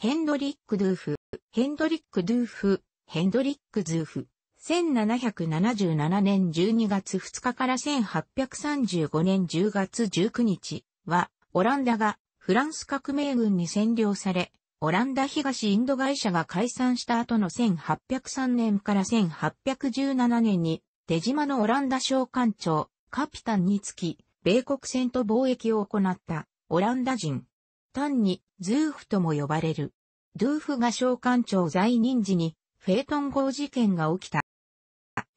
ヘンドリック・ドゥーフ、ヘンドリック・ドゥーフ、ヘンドリック・ズーフ、1777年12月2日から1835年10月19日は、オランダがフランス革命軍に占領され、オランダ東インド会社が解散した後の1803年から1817年に、出島のオランダ商館長、カピタンにつき、米国船と貿易を行った、オランダ人、単にズーフとも呼ばれる。ドゥーフが召喚長在任時にフェートン号事件が起きた。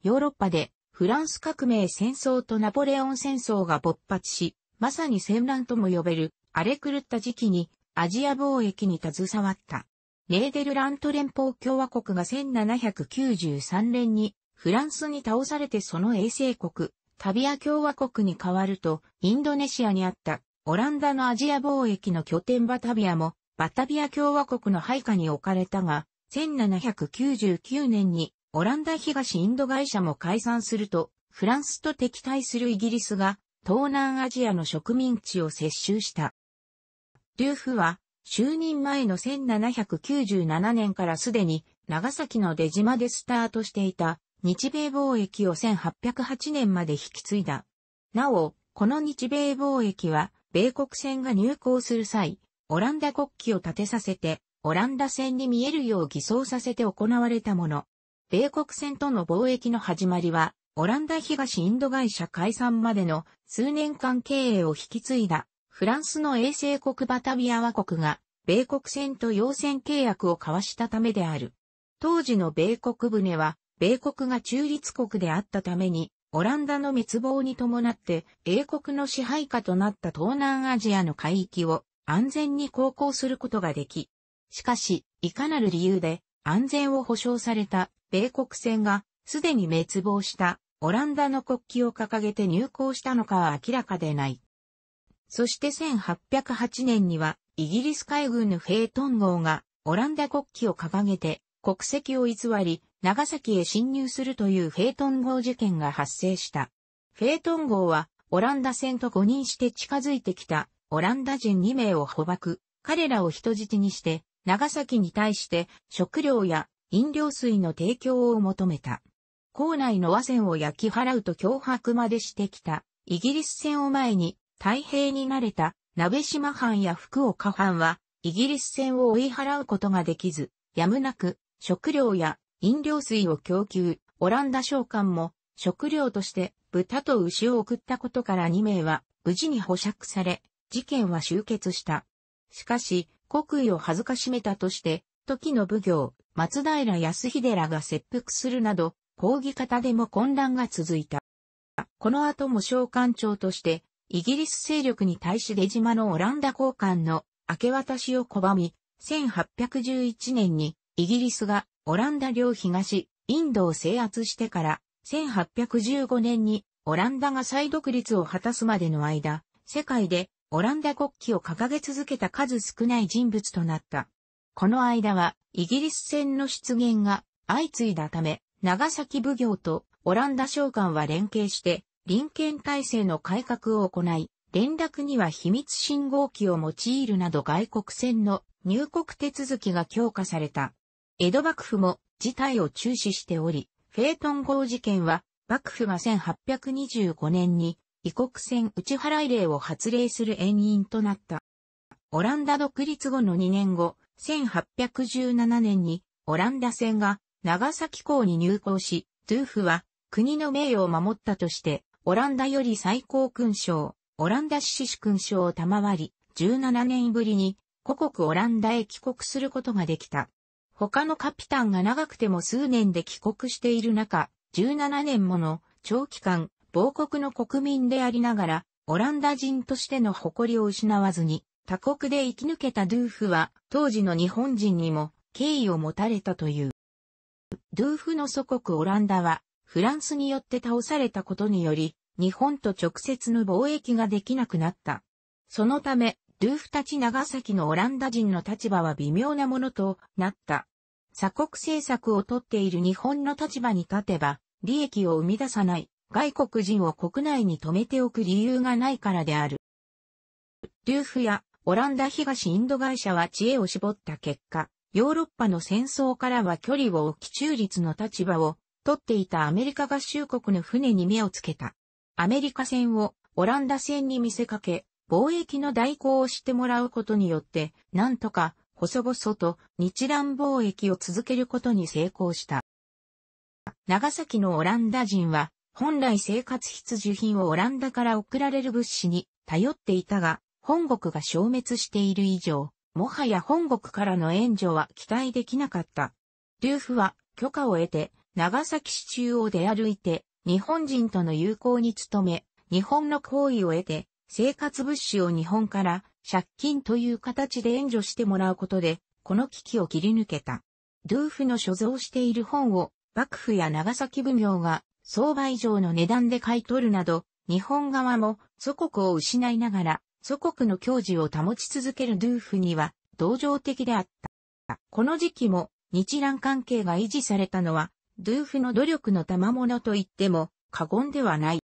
ヨーロッパでフランス革命戦争とナポレオン戦争が勃発し、まさに戦乱とも呼べる荒れ狂った時期にアジア貿易に携わった。ネーデルラント連邦共和国が1793年にフランスに倒されてその衛星国、タビア共和国に変わるとインドネシアにあったオランダのアジア貿易の拠点バタビアも、バタビア共和国の配下に置かれたが、1799年にオランダ東インド会社も解散すると、フランスと敵対するイギリスが東南アジアの植民地を接収した。ルーフは就任前の1797年からすでに長崎の出島でスタートしていた日米貿易を1808年まで引き継いだ。なお、この日米貿易は米国船が入港する際、オランダ国旗を立てさせて、オランダ船に見えるよう偽装させて行われたもの。米国船との貿易の始まりは、オランダ東インド会社解散までの数年間経営を引き継いだ、フランスの衛星国バタビア和国が、米国船と要船契約を交わしたためである。当時の米国船は、米国が中立国であったために、オランダの滅亡に伴って英国の支配下となった東南アジアの海域を安全に航行することができ、しかし、いかなる理由で安全を保障された米国船がすでに滅亡したオランダの国旗を掲げて入港したのかは明らかでない。そして1808年にはイギリス海軍のフェイトン号がオランダ国旗を掲げて国籍を偽り長崎へ侵入するというフェイトン号事件が発生した。フェイトン号は、オランダ船と誤認して近づいてきた、オランダ人2名を捕獲、彼らを人質にして、長崎に対して食料や飲料水の提供を求めた。港内の和船を焼き払うと脅迫までしてきた、イギリス船を前に太平になれた、鍋島藩や福岡藩は、イギリス船を追い払うことができず、やむなく食料や飲料水を供給、オランダ商館も食料として豚と牛を送ったことから2名は無事に保釈され、事件は終結した。しかし、国威を恥ずかしめたとして、時の奉行、松平康秀らが切腹するなど、抗議方でも混乱が続いた。この後も商館長として、イギリス勢力に対し出島のオランダ交換の明け渡しを拒み、1811年にイギリスがオランダ領東、インドを制圧してから、1815年にオランダが再独立を果たすまでの間、世界でオランダ国旗を掲げ続けた数少ない人物となった。この間は、イギリス戦の出現が相次いだため、長崎奉行とオランダ商館は連携して、臨権体制の改革を行い、連絡には秘密信号機を用いるなど外国船の入国手続きが強化された。江戸幕府も事態を注視しており、フェイトン号事件は、幕府が1825年に異国船打ち払い令を発令する遠因となった。オランダ独立後の2年後、1817年にオランダ船が長崎港に入港し、トゥーフは国の名誉を守ったとして、オランダより最高勲章、オランダ獅子勲章を賜り、17年ぶりに故国オランダへ帰国することができた。他のカピタンが長くても数年で帰国している中、17年もの長期間、亡国の国民でありながら、オランダ人としての誇りを失わずに、他国で生き抜けたドゥーフは、当時の日本人にも敬意を持たれたという。ドゥーフの祖国オランダは、フランスによって倒されたことにより、日本と直接の貿易ができなくなった。そのため、ルーフたち長崎のオランダ人の立場は微妙なものとなった。鎖国政策をとっている日本の立場に立てば、利益を生み出さない外国人を国内に止めておく理由がないからである。ルーフやオランダ東インド会社は知恵を絞った結果、ヨーロッパの戦争からは距離を置き中立の立場を取っていたアメリカ合衆国の船に目をつけた。アメリカ船をオランダ船に見せかけ、貿易の代行をしてもらうことによって、なんとか、細々と日蘭貿易を続けることに成功した。長崎のオランダ人は、本来生活必需品をオランダから送られる物資に頼っていたが、本国が消滅している以上、もはや本国からの援助は期待できなかった。ルーフは許可を得て、長崎市中央で歩いて、日本人との友好に努め、日本の好意を得て、生活物資を日本から借金という形で援助してもらうことで、この危機を切り抜けた。ドゥーフの所蔵している本を幕府や長崎奉行が相場以上の値段で買い取るなど、日本側も祖国を失いながら祖国の矜持を保ち続けるドゥーフには同情的であった。この時期も日蘭関係が維持されたのは、ドゥーフの努力の賜物と言っても過言ではない。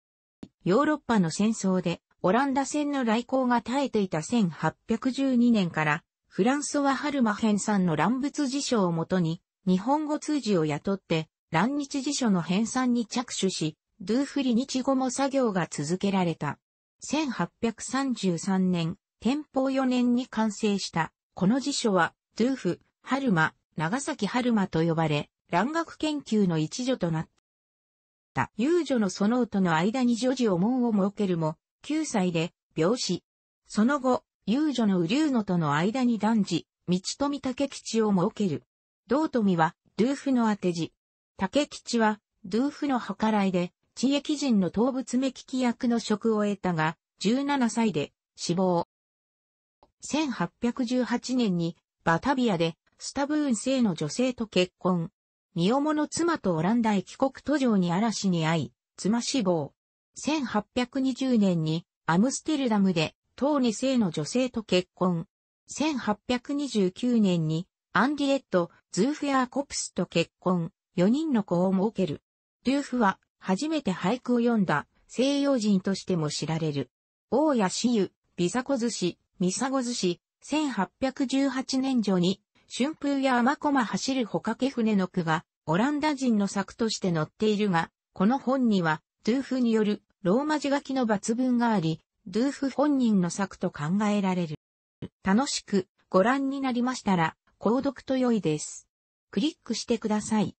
ヨーロッパの戦争でオランダ船の来航が耐えていた1812年から、フランソワ・ハルマ編んの乱物辞書をもとに、日本語通詞を雇って、乱日辞書の編纂に着手し、ドゥーフリ日語も作業が続けられた。1833年、天保4年に完成した、この辞書は、ドゥーフ、春馬、長崎春馬と呼ばれ、蘭学研究の一助となった。遊女のその音の間に女児を門を設けるも、9歳で病死。その後、遊女の雨竜野との間に男児、道富竹吉を設ける。道富は、ゥーフの当て字。竹吉は、ゥーフの計らいで、地域人の東物目利き役の職を得たが、17歳で死亡。1818年にバタビアでスタブーン姓の女性と結婚。身重の妻とオランダへ帰国途上に嵐に会い、妻死亡。1820年にアムステルダムで当2世の女性と結婚。1829年にアンディエット・ズーフェア・コプスと結婚、4人の子を設ける。ゥーフは初めて俳句を読んだ西洋人としても知られる。大谷死ゆ、ビザコ寿司、ミサゴ寿司、1818年上に春風や甘駒走るほかけ船の句がオランダ人の作として載っているが、この本には、ドゥーフによるローマ字書きの抜群があり、ドゥーフ本人の作と考えられる。楽しくご覧になりましたら、購読と良いです。クリックしてください。